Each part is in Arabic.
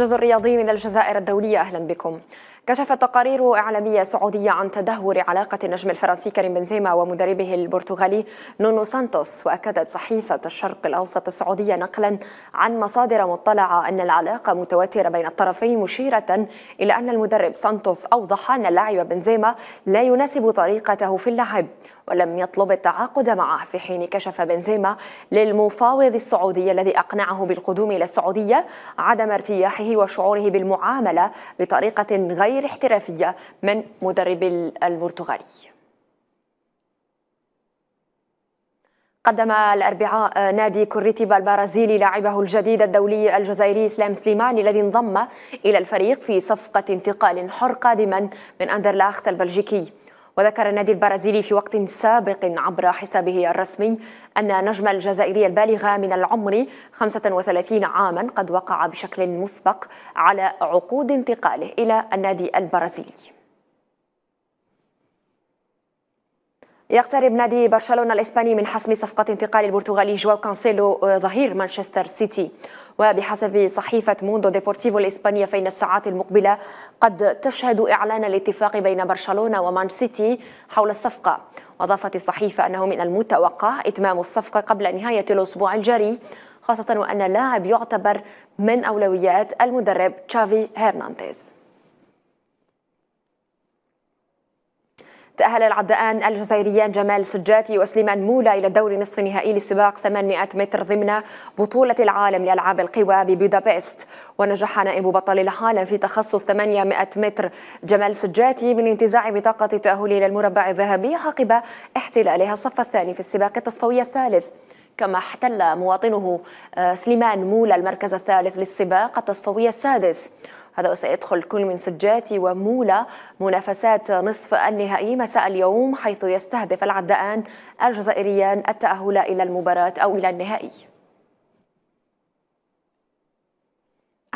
الموجز الرياضي من الجزائر الدولية أهلا بكم كشفت تقارير إعلامية سعودية عن تدهور علاقة النجم الفرنسي كريم بنزيما ومدربه البرتغالي نونو سانتوس وأكدت صحيفة الشرق الأوسط السعودية نقلا عن مصادر مطلعة أن العلاقة متوترة بين الطرفين مشيرة إلى أن المدرب سانتوس أوضح أن اللاعب بنزيما لا يناسب طريقته في اللعب ولم يطلب التعاقد معه في حين كشف بنزيما للمفاوض السعودي الذي أقنعه بالقدوم إلى السعودية عدم ارتياحه وشعوره بالمعاملة بطريقة غير غير احترافية من مدرب البرتغالي قدم الأربعاء نادي كوريتيبا البرازيلي لاعبه الجديد الدولي الجزائري إسلام سليماني الذي انضم إلى الفريق في صفقة انتقال حر قادما من أندرلاخت البلجيكي وذكر النادي البرازيلي في وقت سابق عبر حسابه الرسمي أن نجم الجزائري البالغ من العمر 35 عاما قد وقع بشكل مسبق على عقود انتقاله إلى النادي البرازيلي يقترب نادي برشلونة الإسباني من حسم صفقة انتقال البرتغالي جواو كانسيلو آه، ظهير مانشستر سيتي وبحسب صحيفة موندو ديبورتيفو الإسبانية فإن الساعات المقبلة قد تشهد إعلان الاتفاق بين برشلونة ومان سيتي حول الصفقة وأضافت الصحيفة أنه من المتوقع إتمام الصفقة قبل نهاية الأسبوع الجاري خاصة وأن اللاعب يعتبر من أولويات المدرب تشافي هرنانديز تأهل العدائان الجزائريان جمال سجاتي وسليمان مولا إلى الدور نصف نهائي لسباق 800 متر ضمن بطولة العالم لألعاب القوى ببودابست ونجح نائب بطل العالم في تخصص 800 متر جمال سجاتي من انتزاع بطاقة التأهل إلى المربع الذهبي عقب احتلالها الصف الثاني في السباق التصفوي الثالث كما احتل مواطنه آه، سليمان مولا المركز الثالث للسباق التصفوي السادس هذا وسيدخل كل من سجاتي ومولا منافسات نصف النهائي مساء اليوم حيث يستهدف العدائان الجزائريان التأهل إلى المباراة أو إلى النهائي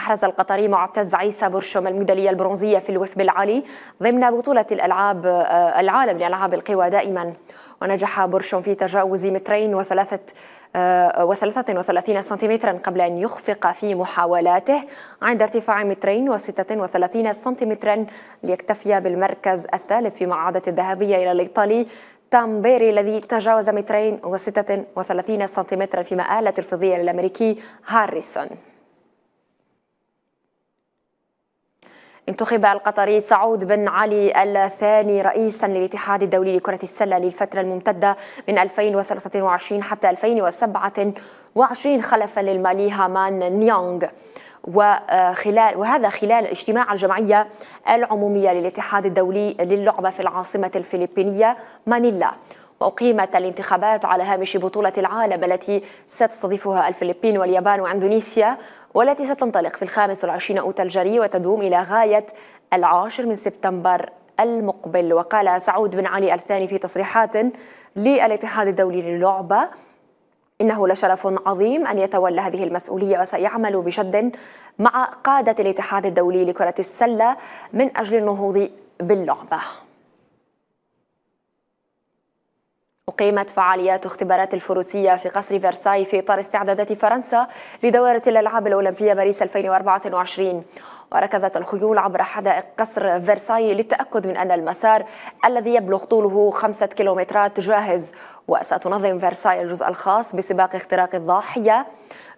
أحرز القطري معتز عيسى برشم الميدالية البرونزية في الوثب العالي ضمن بطولة الألعاب آه، العالم لألعاب القوى دائما ونجح برشم في تجاوز مترين وثلاثة و آه، و33 سنتيمترا قبل أن يخفق في محاولاته عند ارتفاع مترين و36 سنتيمترا ليكتفي بالمركز الثالث في معادة الذهبية إلى الإيطالي تامبيري الذي تجاوز مترين و36 سنتيمترا في مآلة الفضية للأمريكي هاريسون انتخب القطري سعود بن علي الثاني رئيسا للاتحاد الدولي لكرة السلة للفترة الممتدة من 2023 حتى 2027 خلفا للمالي هامان نيونغ وخلال وهذا خلال اجتماع الجمعية العمومية للاتحاد الدولي للعبة في العاصمة الفلبينية مانيلا وأقيمت الانتخابات على هامش بطولة العالم التي ستستضيفها الفلبين واليابان وأندونيسيا والتي ستنطلق في الخامس والعشرين أوت الجري وتدوم إلى غاية العاشر من سبتمبر المقبل وقال سعود بن علي الثاني في تصريحات للاتحاد الدولي للعبة إنه لشرف عظيم أن يتولى هذه المسؤولية وسيعمل بجد مع قادة الاتحاد الدولي لكرة السلة من أجل النهوض باللعبة أقيمت فعاليات اختبارات الفروسية في قصر فرساي في إطار استعدادات فرنسا لدورة الألعاب الأولمبية باريس 2024 وركزت الخيول عبر حدائق قصر فرساي للتأكد من أن المسار الذي يبلغ طوله خمسة كيلومترات جاهز وستنظم فرساي الجزء الخاص بسباق اختراق الضاحية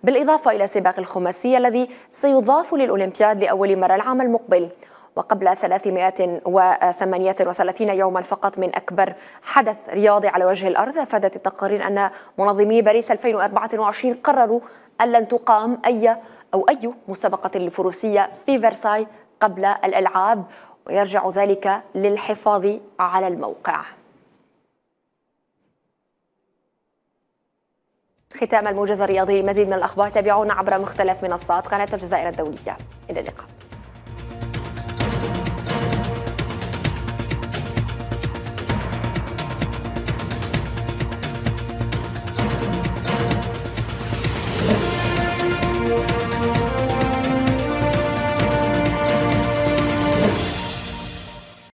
بالإضافة إلى سباق الخماسي الذي سيضاف للأولمبياد لأول مرة العام المقبل وقبل 338 يوما فقط من أكبر حدث رياضي على وجه الأرض أفادت التقارير أن منظمي باريس 2024 قرروا أن لن تقام أي أو أي مسابقة للفروسية في فرساي قبل الألعاب ويرجع ذلك للحفاظ على الموقع ختام الموجز الرياضي المزيد من الأخبار تابعونا عبر مختلف منصات قناة الجزائر الدولية إلى اللقاء